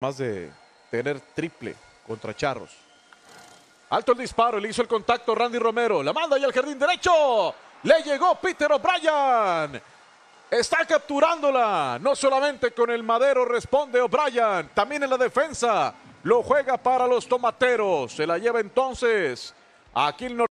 más de tener triple contra Charros. Alto el disparo, le hizo el contacto Randy Romero. La manda y al jardín derecho. Le llegó Peter O'Brien. Está capturándola. No solamente con el madero responde O'Brien. También en la defensa. Lo juega para los tomateros. Se la lleva entonces. Aquí